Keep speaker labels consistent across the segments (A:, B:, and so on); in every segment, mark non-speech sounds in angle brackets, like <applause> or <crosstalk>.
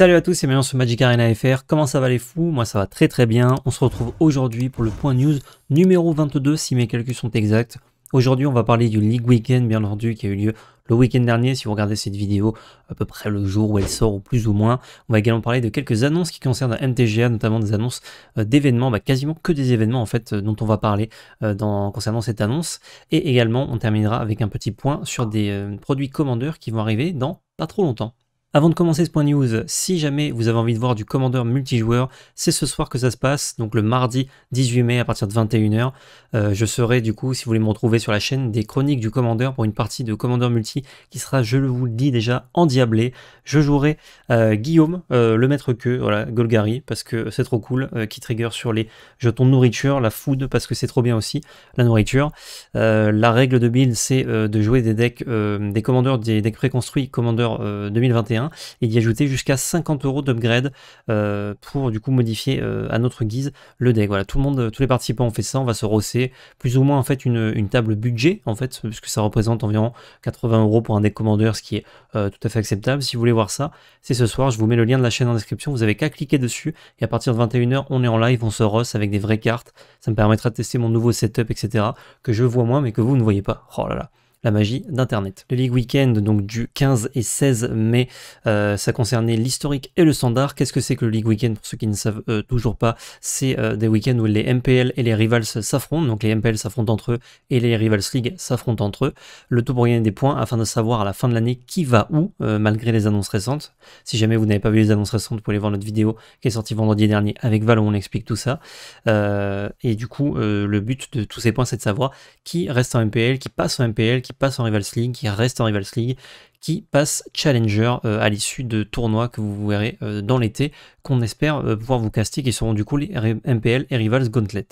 A: Salut à tous, c'est maintenant sur Magic Arena FR. Comment ça va les fous Moi ça va très très bien. On se retrouve aujourd'hui pour le point news numéro 22 si mes calculs sont exacts. Aujourd'hui on va parler du League Weekend bien entendu qui a eu lieu le week-end dernier si vous regardez cette vidéo à peu près le jour où elle sort ou plus ou moins. On va également parler de quelques annonces qui concernent la MTGA, notamment des annonces euh, d'événements, bah, quasiment que des événements en fait euh, dont on va parler euh, concernant cette annonce. Et également on terminera avec un petit point sur des produits commandeurs qui vont arriver dans pas trop longtemps. Avant de commencer ce point news, si jamais vous avez envie de voir du commandeur multijoueur, c'est ce soir que ça se passe, donc le mardi 18 mai à partir de 21h. Euh, je serai du coup, si vous voulez me retrouver sur la chaîne, des chroniques du commandeur pour une partie de commandeur multi qui sera, je vous le dis déjà, endiablée. Je jouerai euh, Guillaume, euh, le maître queue, voilà, Golgari, parce que c'est trop cool, qui trigger sur les jetons de nourriture, la food, parce que c'est trop bien aussi, la nourriture. la règle de build, c'est de jouer des decks, des commandeurs, des decks préconstruits, commandeur 2021 Hein, et d'y ajouter jusqu'à 50 euros d'upgrade euh, pour du coup modifier euh, à notre guise le deck. Voilà, tout le monde, euh, tous les participants ont fait ça, on va se rosser plus ou moins en fait une, table budget en fait, puisque ça représente environ 80 euros pour un deck commander, ce qui est tout à fait acceptable. Si vous voulez voir ça, c'est ce soir, je vous mets le lien de la chaîne en description, vous avez qu'à cliquer dessus et à partir de 21h, on est en live, on se rosse avec des vraies cartes, ça me permettra de tester mon nouveau setup, etc. que je vois moins mais que vous ne voyez pas. Oh là là la magie d'Internet. Le League Weekend, donc du 15 et 16 mai, euh, ça concernait l'historique et le standard. Qu'est-ce que c'est que le League Weekend Pour ceux qui ne savent euh, toujours pas, c'est euh, des week-ends où les MPL et les Rivals s'affrontent. Donc les MPL s'affrontent entre eux et les Rivals League s'affrontent entre eux. Le tout pour gagner des points afin de savoir à la fin de l'année qui va où, malgré les annonces récentes. Si jamais vous n'avez pas vu les annonces récentes, vous pouvez aller voir notre vidéo qui est sortie vendredi dernier avec Val où on explique tout ça. et du coup, le but de tous ces points, c'est de savoir qui reste en MPL, qui passe en MPL, qui qui passe en Rivals League, qui reste en Rivals League, qui passe Challenger euh, à l'issue de tournois que vous verrez euh, dans l'été, qu'on espère euh, pouvoir vous caster, qui seront du coup les MPL et Rivals Gauntlet.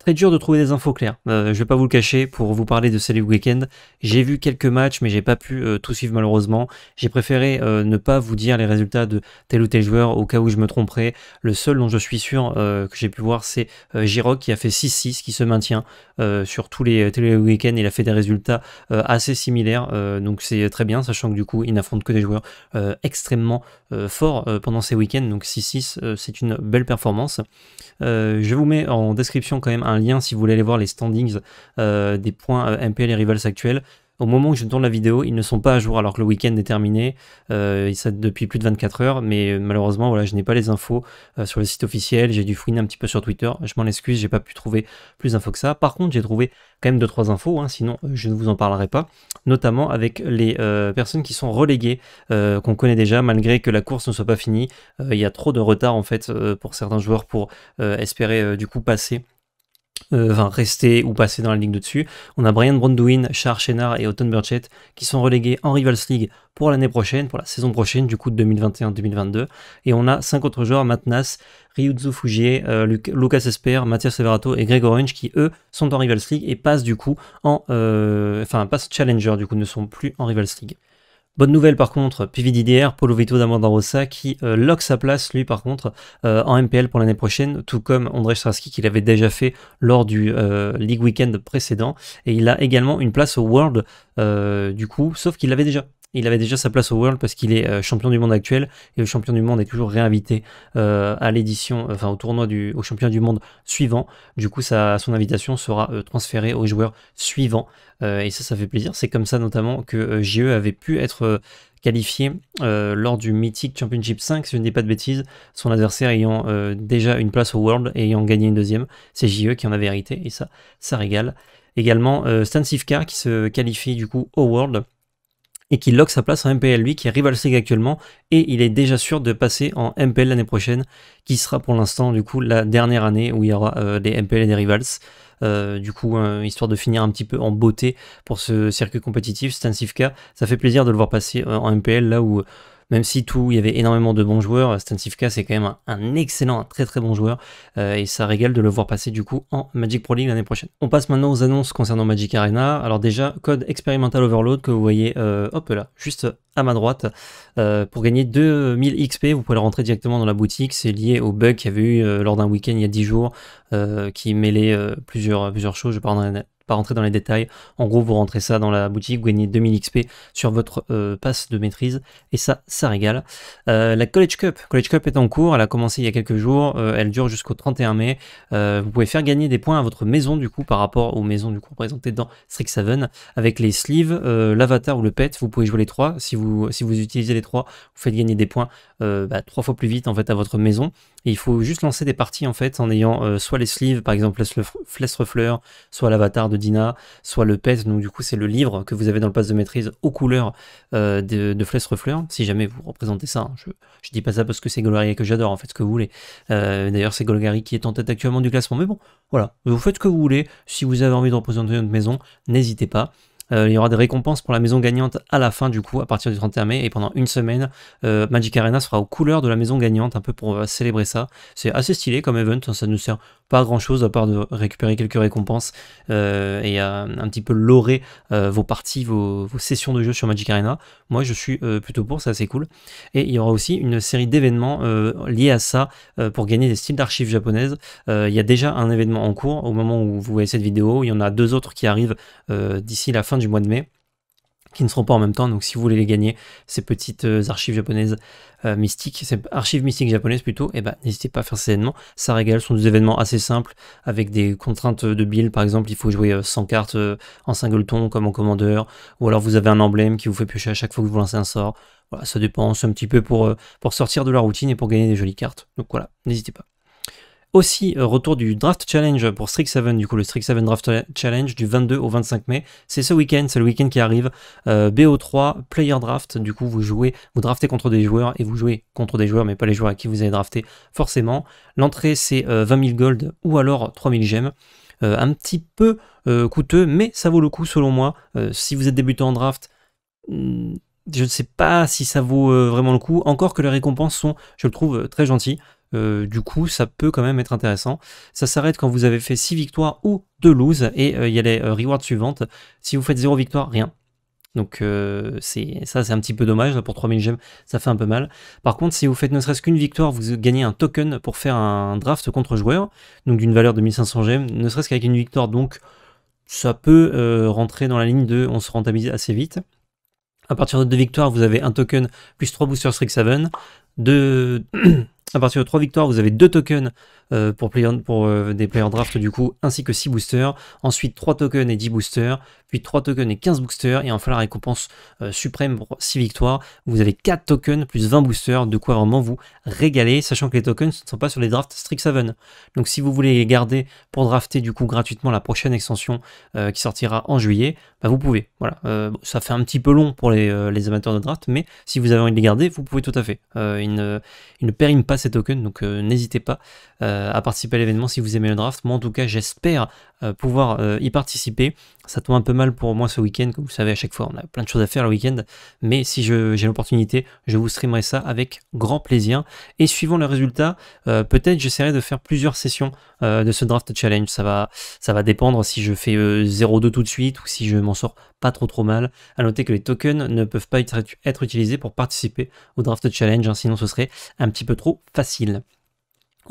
A: Très dur de trouver des infos claires. Euh, je ne vais pas vous le cacher pour vous parler de ce week-end. J'ai vu quelques matchs, mais j'ai pas pu euh, tout suivre malheureusement. J'ai préféré euh, ne pas vous dire les résultats de tel ou tel joueur au cas où je me tromperais. Le seul dont je suis sûr que j'ai pu voir, c'est Giroc qui a fait 6-6, qui se maintient sur tous les, tous les week-ends. Il a fait des résultats assez similaires, donc c'est très bien, sachant que du coup, il n'affronte que des joueurs extrêmement forts pendant ces week-ends. Donc 6-6, c'est une belle performance. je vous mets en description quand même un un lien si vous voulez aller voir les standings euh, des points euh, MPL et Rivals actuels. Au moment où je tourne la vidéo, ils ne sont pas à jour alors que le week-end est terminé. Euh, ils depuis plus de 24 heures, mais euh, malheureusement, voilà, je n'ai pas les infos sur le site officiel. J'ai dû fouiner un petit peu sur Twitter. Je m'en excuse, j'ai pas pu trouver plus d'infos que ça. Par contre, j'ai trouvé quand même 2-3 infos, hein, sinon je ne vous en parlerai pas. Notamment avec les personnes qui sont reléguées, qu'on connaît déjà, malgré que la course ne soit pas finie. il y a trop de retard en fait pour certains joueurs pour espérer du coup passer euh, rester ou passer dans la ligue de dessus. On a Brian Brandouin, Charles Chénard et Otton Burchett qui sont relégués en Rivals League pour l'année prochaine, pour la saison prochaine, du coup de 2021-2022. Et on a cinq autres joueurs, Matnas, Ryuzu Fujie, euh, Lucas Esper, Mathias Severato et Greg Orange qui eux sont en Rivals League et passent du coup en... Euh, enfin, passent Challenger du coup, ne sont plus en Rivals League. Bonne nouvelle par contre, PVDDR, Polo Vito d'Amandarossa qui euh, lock sa place lui par contre euh, en MPL pour l'année prochaine, tout comme André Straski qui l'avait déjà fait lors du euh, League Weekend précédent. Et il a également une place au World du coup, sauf qu'il l'avait déjà. Il avait déjà sa place au World parce qu'il est euh, champion du monde actuel et le champion du monde est toujours réinvité euh, à l'édition, euh, enfin au tournoi du, au champion du monde suivant. Du coup, sa, son invitation sera transférée aux joueurs suivants et ça, ça fait plaisir. C'est comme ça notamment que JE avait pu être qualifié lors du Mythic Championship 5, si je ne dis pas de bêtises, son adversaire ayant déjà une place au World et ayant gagné une deuxième. C'est JE qui en a hérité et ça, ça régale. Également, euh, Stan Sivka qui se qualifie du coup au World et qui lock sa place en MPL, lui qui est Rival actuellement, et il est déjà sûr de passer en MPL l'année prochaine, qui sera pour l'instant du coup la dernière année où il y aura euh, des MPL et des Rivals. Euh, du coup, hein, histoire de finir un petit peu en beauté pour ce circuit compétitif, Stan Sivka, ça fait plaisir de le voir passer euh, en MPL là où même si tout, il y avait énormément de bons joueurs, Stan Sivka c'est quand même un, excellent, un très très bon joueur, euh, et ça régale de le voir passer du coup en Magic Pro League l'année prochaine. On passe maintenant aux annonces concernant Magic Arena. Alors déjà, code expérimental overload que vous voyez, euh, hop là, juste à ma droite. Euh, pour gagner 2000 XP, vous pouvez le rentrer directement dans la boutique. C'est lié au bug qu'il y avait eu lors d'un week-end il y a 10 jours, qui mêlait plusieurs, plusieurs choses, je parle rentrer dans les détails. En gros, vous rentrez ça dans la boutique, vous gagnez 2000 XP sur votre euh, passe de maîtrise et ça, ça régale. Euh, la College Cup, College Cup est en cours, elle a commencé il y a quelques jours, euh, elle dure jusqu'au 31 mai. vous pouvez faire gagner des points à votre maison du coup par rapport aux maisons du coup présentées dans Strixhaven avec les sleeves, l'avatar ou le pet. Vous pouvez jouer les trois. Si vous si vous utilisez les trois, vous faites gagner des points bah, trois fois plus vite en fait à votre maison il faut juste lancer des parties en fait en ayant euh, soit les sleeves, par exemple Fleur, soit l'avatar de Dina, soit le pet. Donc du coup c'est le livre que vous avez dans le pass de maîtrise aux couleurs euh, de, de Refleur. si jamais vous représentez ça. Hein, je, dis pas ça parce que c'est Golgari que j'adore, en fait ce que vous voulez. Euh, d'ailleurs c'est Golgari qui est en tête actuellement du classement. Mais bon, voilà, vous faites ce que vous voulez. Si vous avez envie de représenter notre maison, n'hésitez pas. Euh, il y aura des récompenses pour la maison gagnante à la fin du coup, à partir du 31 mai, et pendant une semaine, euh, Magic Arena sera aux couleurs de la maison gagnante, un peu pour euh, célébrer ça. C'est assez stylé comme event, hein, ça ne sert pas à grand chose à part de récupérer quelques récompenses et un petit peu lorer vos parties, vos, sessions de jeu sur Magic Arena. Moi je suis plutôt pour, ça c'est cool. Et il y aura aussi une série d'événements liés à ça pour gagner des styles d'archives japonaises. il y a déjà un événement en cours au moment où vous voyez cette vidéo, il y en a deux autres qui arrivent d'ici la fin du mois de mai qui ne seront pas en même temps. Donc si vous voulez les gagner, ces petites euh, archives japonaises euh, mystiques, ces archives mystiques japonaises plutôt, et eh ben, n'hésitez pas à faire ces événements. Ça régale, ce sont des événements assez simples, avec des contraintes de build. Par exemple, il faut jouer 100 euh, cartes en singleton comme en commandeur, ou alors vous avez un emblème qui vous fait piocher à chaque fois que vous lancez un sort. Voilà, ça dépend, un petit peu pour, pour sortir de la routine et pour gagner des jolies cartes. Donc voilà, n'hésitez pas. Aussi, euh, retour du Draft Challenge pour Strix7, du coup le Strix7 Draft Challenge du 22 au 25 mai. C'est ce week-end, c'est le week-end qui arrive. Euh, BO3, Player Draft, du coup vous jouez, vous draftez contre des joueurs et vous jouez contre des joueurs, mais pas les joueurs à qui vous avez drafté forcément. L'entrée c'est 20 euh, 000 gold ou alors 3000 gemmes. un petit peu coûteux, mais ça vaut le coup selon moi. si vous êtes débutant en draft, hmm, je ne sais pas si ça vaut vraiment le coup, encore que les récompenses sont, je le trouve, très gentilles. Euh, du coup, ça peut quand même être intéressant. Ça s'arrête quand vous avez fait 6 victoires ou 2 loses, et euh, il y a les euh, rewards suivantes. Si vous faites 0 victoire, rien. Donc ça c'est un petit peu dommage, pour 3000 gemmes ça fait un peu mal. Par contre si vous faites ne serait-ce qu'une victoire, vous gagnez un token pour faire un draft contre joueur, donc d'une valeur de 1500 gemmes, ne serait-ce qu'avec une victoire donc ça peut rentrer dans la ligne de on se rentabilise assez vite. À partir de deux victoires, vous avez un token plus 3 boosters 7 2 deux... <clears throat> À partir de 3 victoires, vous avez 2 tokens euh, pour, euh, des players draft du coup, ainsi que 6 boosters. Ensuite, 3 tokens et 10 boosters. Puis 3 tokens et 15 boosters. Et enfin, la récompense euh, suprême pour 6 victoires. Vous avez 4 tokens plus 20 boosters. De quoi vraiment vous régaler, sachant que les tokens ne sont pas sur les drafts strict Strixhaven. Donc si vous voulez les garder pour drafter du coup gratuitement la prochaine extension qui sortira en juillet, bah, vous pouvez. Voilà. ça fait un petit peu long pour les, amateurs de draft, mais si vous avez envie de les garder, vous pouvez tout à fait. Une ne, ils ne pas ces tokens, donc euh, n'hésitez pas euh, à participer à l'événement si vous aimez le draft. Moi en tout cas j'espère euh, pouvoir y participer. Ça tombe un peu mal pour moi ce week-end, comme vous savez à chaque fois on a plein de choses à faire le week-end, mais si j'ai l'opportunité, je vous streamerai ça avec grand plaisir. Et suivant le résultat, peut-être j'essaierai de faire plusieurs sessions de ce draft challenge. Ça va, ça va dépendre si je fais 0-2 tout de suite ou si je m'en sors pas trop trop mal. À noter que les tokens ne peuvent pas être utilisés pour participer au draft challenge, hein, sinon ce serait un petit peu trop facile.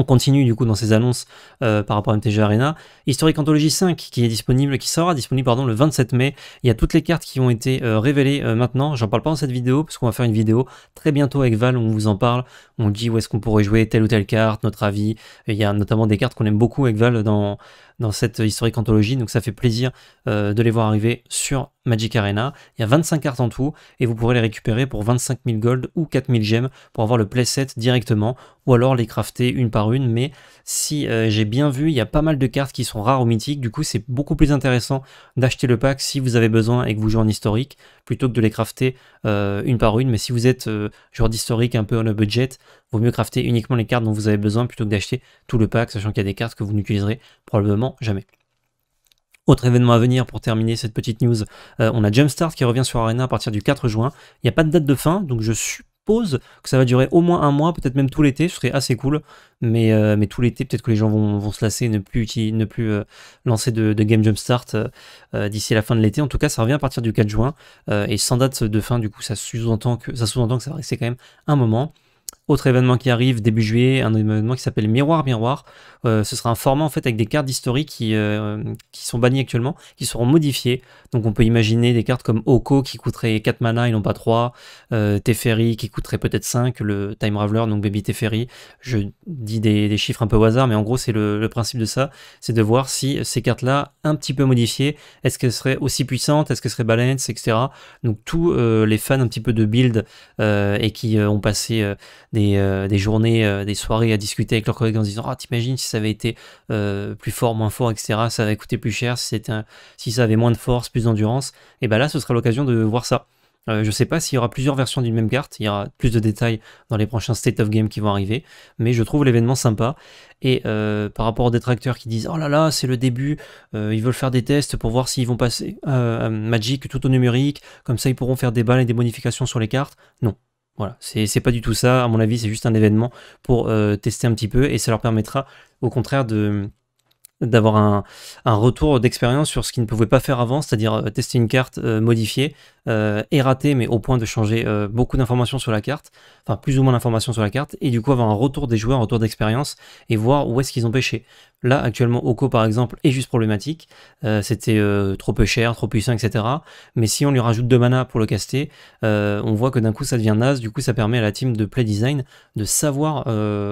A: On continue du coup dans ces annonces euh, par rapport à MTG Arena. Historic Anthology 5 qui est disponible, qui sera disponible pardon, le 27 mai. Il y a toutes les cartes qui ont été euh, révélées euh, maintenant. J'en parle pas dans cette vidéo parce qu'on va faire une vidéo très bientôt avec Val où on vous en parle. On dit où est-ce qu'on pourrait jouer telle ou telle carte, notre avis. il y a notamment des cartes qu'on aime beaucoup avec Val dans, dans cette Historic Anthology. Donc ça fait plaisir de les voir arriver sur Magic Arena. Il y a 25 cartes en tout et vous pourrez les récupérer pour 25 000 gold ou 4 000 gemmes pour avoir le playset directement ou alors les crafter une par une. Mais si euh, j'ai bien vu, il y a pas mal de cartes qui sont rares au mythique. Du coup, c'est beaucoup plus intéressant d'acheter le pack si vous avez besoin et que vous jouez en historique plutôt que de les crafter euh, une par une. Mais si vous êtes euh, joueur d'historique un peu on a budget, vaut mieux crafter uniquement les cartes dont vous avez besoin plutôt que d'acheter tout le pack, sachant qu'il y a des cartes que vous n'utiliserez probablement jamais. Autre événement à venir pour terminer cette petite news, euh, on a Jumpstart qui revient sur Arena à partir du 4 juin. Il n'y a pas de date de fin, donc je suppose que ça va durer au moins un mois, peut-être même tout l'été, ce serait assez cool. Mais, euh, mais tout l'été, peut-être que les gens vont, se lasser, ne plus, ne plus euh, lancer de, Game Jumpstart d'ici la fin de l'été. En tout cas, ça revient à partir du 4 juin. et sans date de fin, du coup, ça sous-entend que que ça va rester quand même un moment. Autre événement qui arrive début juillet, un événement qui s'appelle Miroir Miroir. Euh, ce sera un format en fait avec des cartes d'history qui, euh, qui sont bannies actuellement, qui seront modifiées. Donc on peut imaginer des cartes comme Oko qui coûterait 4 mana ils n'ont pas 3, euh, Teferi qui coûterait peut-être 5, le Time Raveler, donc Baby Teferi. Je dis des, chiffres un peu au hasard, mais en gros c'est le, principe de ça, c'est de voir si ces cartes-là, un petit peu modifiées, est-ce qu'elles seraient aussi puissantes, est-ce qu'elles seraient balance, etc. Donc tous euh, les fans un petit peu de build et qui ont passé euh, des, journées, euh, des soirées à discuter avec leurs collègues en disant Ah, t'imagines si ça avait été euh, plus fort, moins fort, etc., ça avait coûté plus cher, si, si ça avait moins de force, plus d'endurance. Et bien là, ce sera l'occasion de voir ça. je ne sais pas s'il y aura plusieurs versions d'une même carte, il y aura plus de détails dans les prochains State of Game qui vont arriver, mais je trouve l'événement sympa. Et par rapport aux détracteurs qui disent Oh là là, c'est le début, ils veulent faire des tests pour voir s'ils vont passer Magic tout au numérique, comme ça ils pourront faire des balles et des modifications sur les cartes. Non, voilà, c'est pas du tout ça, à mon avis, c'est juste un événement pour euh, tester un petit peu et ça leur permettra au contraire de d'avoir un, retour d'expérience sur ce qu'ils ne pouvaient pas faire avant, c'est-à-dire euh, tester une carte, euh, modifiée modifier, et ratée mais au point de changer beaucoup d'informations sur la carte, enfin plus ou moins d'informations sur la carte, et du coup avoir un retour des joueurs, un retour d'expérience, et voir où est-ce qu'ils ont pêché. Là, actuellement, Oko, par exemple, est juste problématique. Euh, c'était euh, trop peu cher, trop puissant, etc. Mais si on lui rajoute 2 mana pour le caster, euh, on voit que d'un coup, ça devient naze. Du coup, ça permet à la team de play design de savoir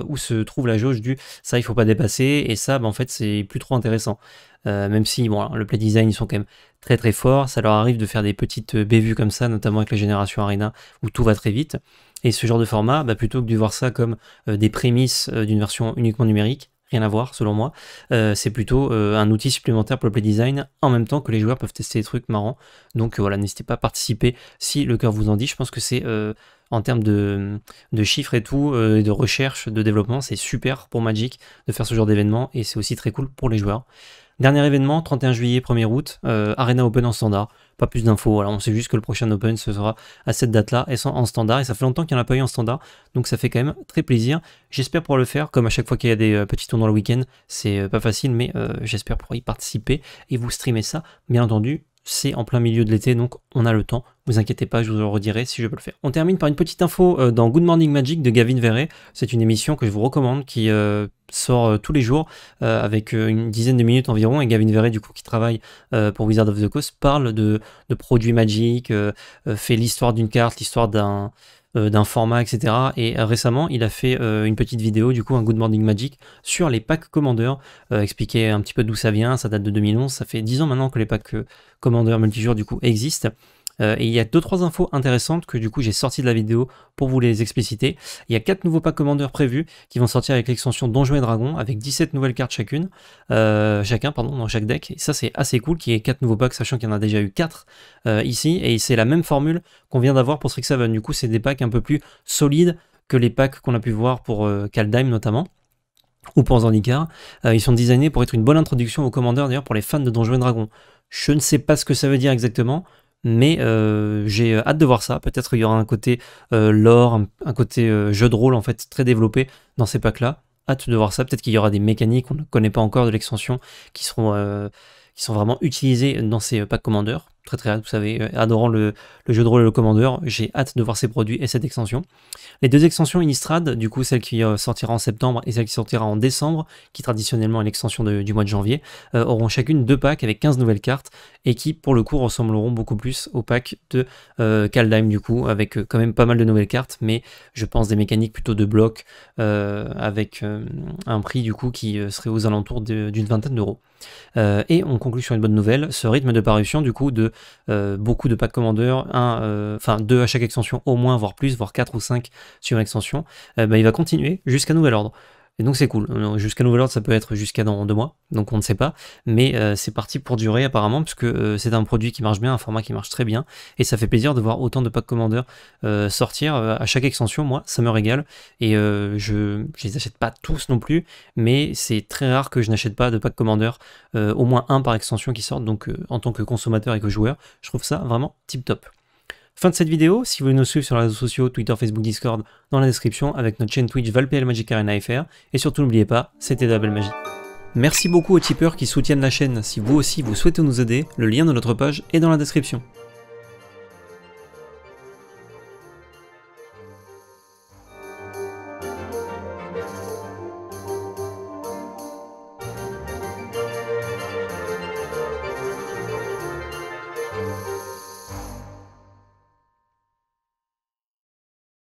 A: où se trouve la jauge du ça, il faut pas dépasser. Et ça, bah, en fait, c'est plus trop intéressant. même si, bon, le play design, ils sont quand même très très forts. Ça leur arrive de faire des petites bévues comme ça, notamment avec la génération Arena, où tout va très vite. Et ce genre de format, bah, plutôt que de voir ça comme des prémices d'une version uniquement numérique, rien à voir selon moi. Euh, c'est plutôt euh, un outil supplémentaire pour le play design en même temps que les joueurs peuvent tester des trucs marrants. Donc euh, voilà, n'hésitez pas à participer si le cœur vous en dit. Je pense que c'est en termes de, chiffres et tout, de recherche, de développement, c'est super pour Magic de faire ce genre d'événement et c'est aussi très cool pour les joueurs. Dernier événement, 31 juillet, 1er août, euh, Arena Open en standard. Pas plus d'infos, alors on sait juste que le prochain Open ce sera à cette date-là et en standard. Et ça fait longtemps qu'il n'y en a pas eu en standard, donc ça fait quand même très plaisir. J'espère pouvoir le faire, comme à chaque fois qu'il y a des petits euh, petits tournois le week-end, c'est euh, pas facile, mais j'espère pouvoir y participer et vous streamer ça, bien entendu, c'est en plein milieu de l'été, donc on a le temps. Vous inquiétez pas, je vous le redirai si je peux le faire. On termine par une petite info euh, dans Good Morning Magic de Gavin Verret. C'est une émission que je vous recommande qui euh, sort euh, tous les jours avec une dizaine de minutes environ. Et Gavin Verret, du coup, qui travaille pour Wizard of the Coast, parle de produits magiques, fait l'histoire d'une carte, l'histoire d'un euh, d'un format, etc. Et euh, récemment, il a fait euh, une petite vidéo, du coup, un Good Morning Magic sur les packs commandeurs expliquer un petit peu d'où ça vient, ça date de 2011, ça fait 10 ans maintenant que les packs commandeurs multijoueurs, du coup, existent. Euh, et il y a deux trois infos intéressantes que du coup j'ai sorti de la vidéo pour vous les expliciter. Il y a quatre nouveaux packs commandeurs prévus qui vont sortir avec l'extension Donjons et Dragons avec 17 nouvelles cartes chacune, euh, chacun pardon dans chaque deck. Et ça c'est assez cool qu'il y ait quatre nouveaux packs sachant qu'il y en a déjà eu quatre euh, ici et c'est la même formule qu'on vient d'avoir pour Strixhaven. Du coup c'est des packs un peu plus solides que les packs qu'on a pu voir pour Kaldheim notamment ou pour Zandikar. ils sont designés pour être une bonne introduction aux commandeurs d'ailleurs pour les fans de Donjons et Dragons. Je ne sais pas ce que ça veut dire exactement mais euh, j'ai euh, hâte de voir ça. Peut-être qu'il y aura un côté euh, lore, un, côté jeu de rôle en fait très développé dans ces packs-là. Hâte de voir ça. Peut-être qu'il y aura des mécaniques qu'on ne connaît pas encore de l'extension qui seront qui sont vraiment utilisées dans ces packs commandeurs très très hâte, vous savez, euh, adorant le, jeu de rôle et le commandeur, j'ai hâte de voir ces produits et cette extension. Les deux extensions Innistrad, du coup celle qui euh, sortira en septembre et celle qui sortira en décembre, qui traditionnellement est l'extension du mois de janvier, euh, auront chacune deux packs avec 15 nouvelles cartes et qui pour le coup ressembleront beaucoup plus au pack de Kaldheim du coup, avec quand même pas mal de nouvelles cartes, mais je pense des mécaniques plutôt de bloc avec un prix du coup qui serait aux alentours d'une vingtaine d'euros. et on conclut sur une bonne nouvelle, ce rythme de parution du coup de euh, beaucoup de packs commandeurs, un, euh, enfin deux à chaque extension au moins, voire plus, voire quatre ou cinq sur extension, euh, bah, il va continuer jusqu'à nouvel ordre. Et donc c'est cool. Jusqu'à nouvel ordre, ça peut être jusqu'à dans deux mois, donc on ne sait pas. Mais euh, c'est parti pour durer apparemment, puisque euh, c'est un produit qui marche bien, un format qui marche très bien. Et ça fait plaisir de voir autant de packs commandeurs euh, sortir à chaque extension. Moi, ça me régale. Et je ne les achète pas tous non plus, mais c'est très rare que je n'achète pas de pack commandeur, au moins un par extension qui sort. Donc en tant que consommateur et que joueur, je trouve ça vraiment tip top. Fin de cette vidéo, si vous voulez nous suivre sur les réseaux sociaux, Twitter, Facebook, Discord, dans la description, avec notre chaîne Twitch ValPL Magic Arena FR, et surtout n'oubliez pas, c'était de magie. Merci beaucoup aux tipeurs qui soutiennent la chaîne, si vous aussi vous souhaitez nous aider, le lien de notre page est dans la description.